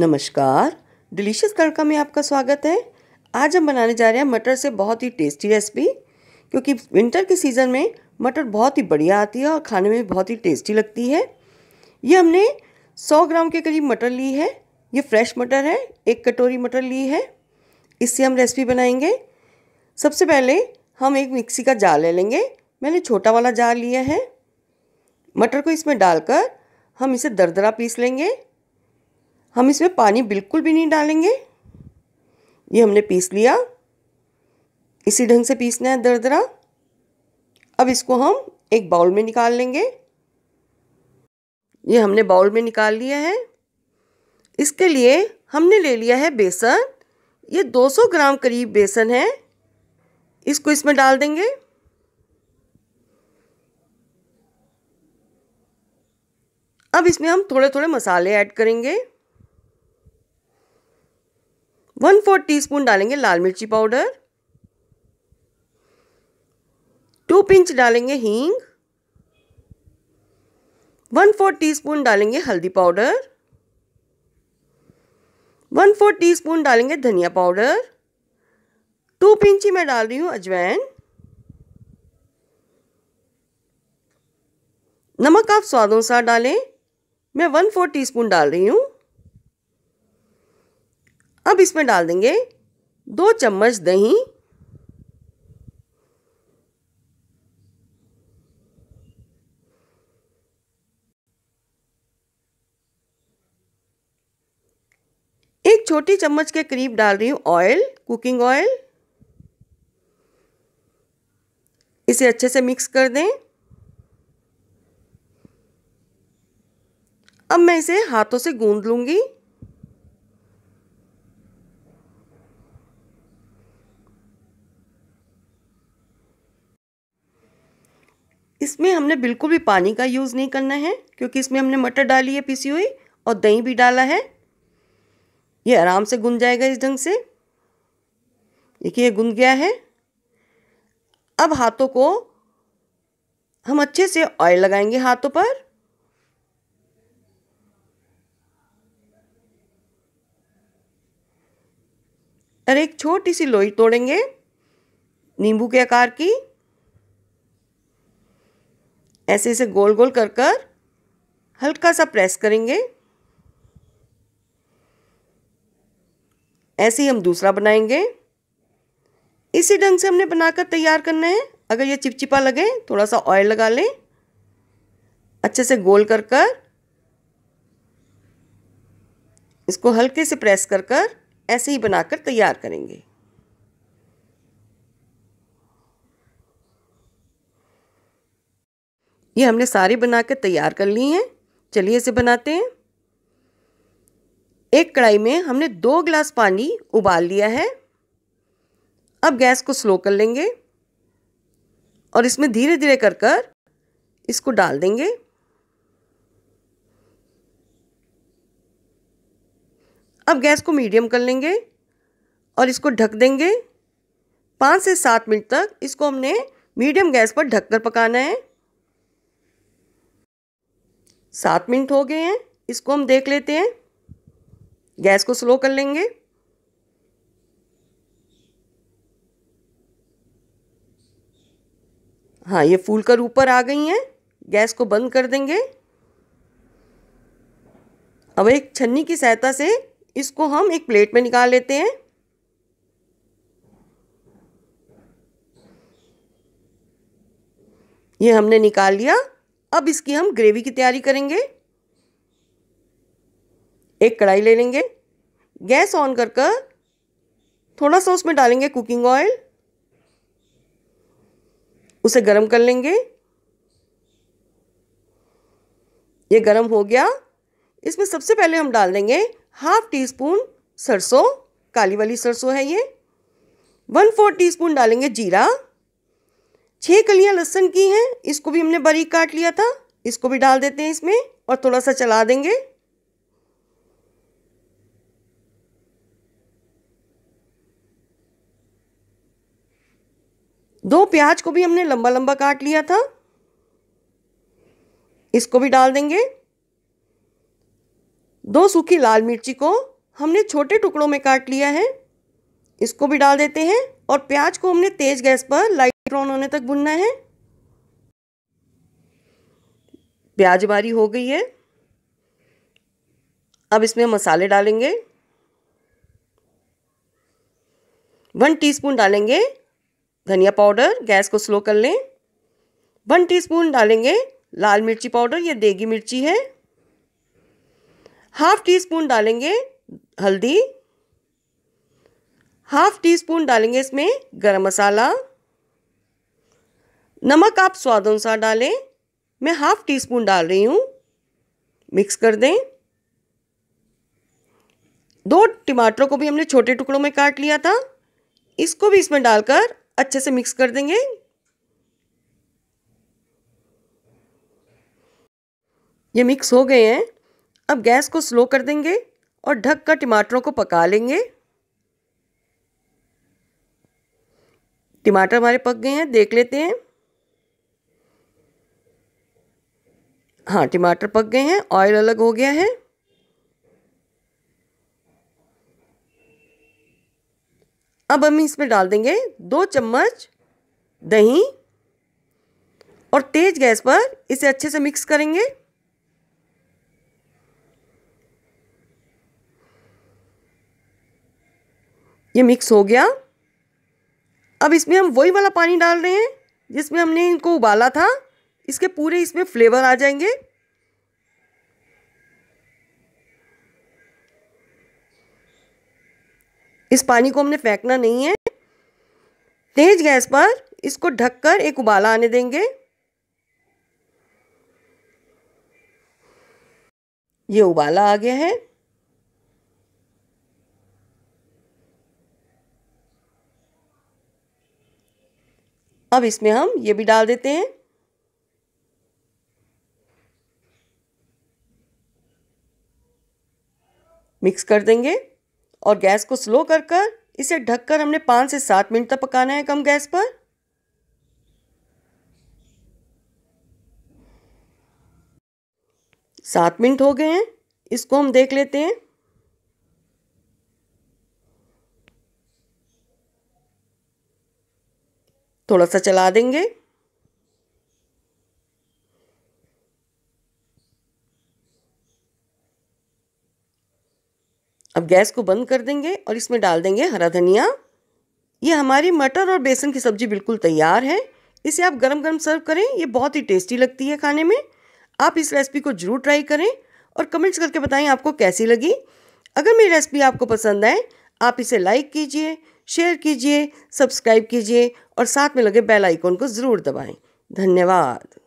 नमस्कार डिलीशियस तड़का में आपका स्वागत है आज हम बनाने जा रहे हैं मटर से बहुत ही टेस्टी रेसिपी क्योंकि विंटर के सीज़न में मटर बहुत ही बढ़िया आती है और खाने में बहुत ही टेस्टी लगती है ये हमने 100 ग्राम के करीब मटर ली है ये फ्रेश मटर है एक कटोरी मटर ली है इससे हम रेसिपी बनाएंगे सबसे पहले हम एक मिक्सी का जार ले लेंगे मैंने छोटा वाला जार लिया है मटर को इसमें डालकर हम इसे दरदरा पीस लेंगे हम इसमें पानी बिल्कुल भी नहीं डालेंगे ये हमने पीस लिया इसी ढंग से पीसना है दरदरा अब इसको हम एक बाउल में निकाल लेंगे ये हमने बाउल में निकाल लिया है इसके लिए हमने ले लिया है बेसन ये 200 ग्राम करीब बेसन है इसको इसमें डाल देंगे अब इसमें हम थोड़े थोड़े मसाले ऐड करेंगे वन फोर्थ स्पून डालेंगे लाल मिर्ची पाउडर टू पिंच डालेंगे हींग वन फोर्थ स्पून डालेंगे हल्दी पाउडर वन फोर्थ स्पून डालेंगे धनिया पाउडर टू पिंच ही मैं डाल रही हूँ अजवैन नमक आप स्वाद अनुसार डालें मैं वन फोर्थ स्पून डाल रही हूँ अब इसमें डाल देंगे दो चम्मच दही एक छोटी चम्मच के करीब डाल रही हूं ऑयल कुकिंग ऑयल इसे अच्छे से मिक्स कर दें अब मैं इसे हाथों से गूंद लूंगी इसमें हमने बिल्कुल भी पानी का यूज़ नहीं करना है क्योंकि इसमें हमने मटर डाली है पिसी हुई और दही भी डाला है ये आराम से गुन जाएगा इस ढंग से देखिए गुन गया है अब हाथों को हम अच्छे से ऑयल लगाएंगे हाथों पर और एक छोटी सी लोई तोड़ेंगे नींबू के आकार की ऐसे इसे गोल गोल कर कर हल्का सा प्रेस करेंगे ऐसे ही हम दूसरा बनाएंगे इसी ढंग से हमने बनाकर तैयार करना है अगर ये चिपचिपा लगे थोड़ा सा ऑयल लगा लें अच्छे से गोल कर कर इसको हल्के से प्रेस कर कर ऐसे ही बनाकर तैयार करेंगे ये हमने सारी कर तैयार कर ली हैं चलिए इसे बनाते हैं एक कढ़ाई में हमने दो गिलास पानी उबाल लिया है अब गैस को स्लो कर लेंगे और इसमें धीरे धीरे कर कर इसको डाल देंगे अब गैस को मीडियम कर लेंगे और इसको ढक देंगे पाँच से सात मिनट तक इसको हमने मीडियम गैस पर ढककर पकाना है सात मिनट हो गए हैं इसको हम देख लेते हैं गैस को स्लो कर लेंगे हाँ ये फूल कर ऊपर आ गई हैं गैस को बंद कर देंगे अब एक छन्नी की सहायता से इसको हम एक प्लेट में निकाल लेते हैं ये हमने निकाल लिया अब इसकी हम ग्रेवी की तैयारी करेंगे एक कढ़ाई ले लेंगे गैस ऑन कर कर थोड़ा सा उसमें डालेंगे कुकिंग ऑयल उसे गरम कर लेंगे ये गरम हो गया इसमें सबसे पहले हम डाल देंगे हाफ टी स्पून सरसों काली वाली सरसों है ये वन फोर टी स्पून डालेंगे जीरा छह कलियां लहसन की हैं इसको भी हमने बारीक काट लिया था इसको भी डाल देते हैं इसमें और थोड़ा सा चला देंगे दो प्याज को भी हमने लंबा लंबा काट लिया था इसको भी डाल देंगे दो सूखी लाल मिर्ची को हमने छोटे टुकड़ों में काट लिया है इसको भी डाल देते हैं और प्याज को हमने तेज़ गैस पर लाइट ब्राउन होने तक भुनना है प्याज बारी हो गई है अब इसमें मसाले डालेंगे वन टीस्पून डालेंगे धनिया पाउडर गैस को स्लो कर लें वन टीस्पून डालेंगे लाल मिर्ची पाउडर या देगी मिर्ची है हाफ टी स्पून डालेंगे हल्दी हाफ टी स्पून डालेंगे इसमें गरम मसाला नमक आप स्वाद अनुसार डालें मैं हाफ टी स्पून डाल रही हूँ मिक्स कर दें दो टमाटरों को भी हमने छोटे टुकड़ों में काट लिया था इसको भी इसमें डालकर अच्छे से मिक्स कर देंगे ये मिक्स हो गए हैं अब गैस को स्लो कर देंगे और ढक कर टमाटरों को पका लेंगे टमाटर हमारे पक गए हैं देख लेते हैं हाँ टमाटर पक गए हैं ऑयल अलग हो गया है अब हम इसमें डाल देंगे दो चम्मच दही और तेज गैस पर इसे अच्छे से मिक्स करेंगे ये मिक्स हो गया अब इसमें हम वही वाला पानी डाल रहे हैं जिसमें हमने इनको उबाला था इसके पूरे इसमें फ्लेवर आ जाएंगे इस पानी को हमने फेंकना नहीं है तेज गैस पर इसको ढककर एक उबाला आने देंगे ये उबाला आ गया है अब इसमें हम ये भी डाल देते हैं मिक्स कर देंगे और गैस को स्लो कर कर इसे ढककर हमने पाँच से सात मिनट तक पकाना है कम गैस पर सात मिनट हो गए हैं इसको हम देख लेते हैं थोड़ा सा चला देंगे अब गैस को बंद कर देंगे और इसमें डाल देंगे हरा धनिया ये हमारी मटर और बेसन की सब्ज़ी बिल्कुल तैयार है इसे आप गरम गरम सर्व करें ये बहुत ही टेस्टी लगती है खाने में आप इस रेसिपी को ज़रूर ट्राई करें और कमेंट्स करके बताएं आपको कैसी लगी अगर मेरी रेसिपी आपको पसंद आए आप इसे लाइक कीजिए शेयर कीजिए सब्सक्राइब कीजिए और साथ में लगे बेल आइकॉन को ज़रूर दबाएं धन्यवाद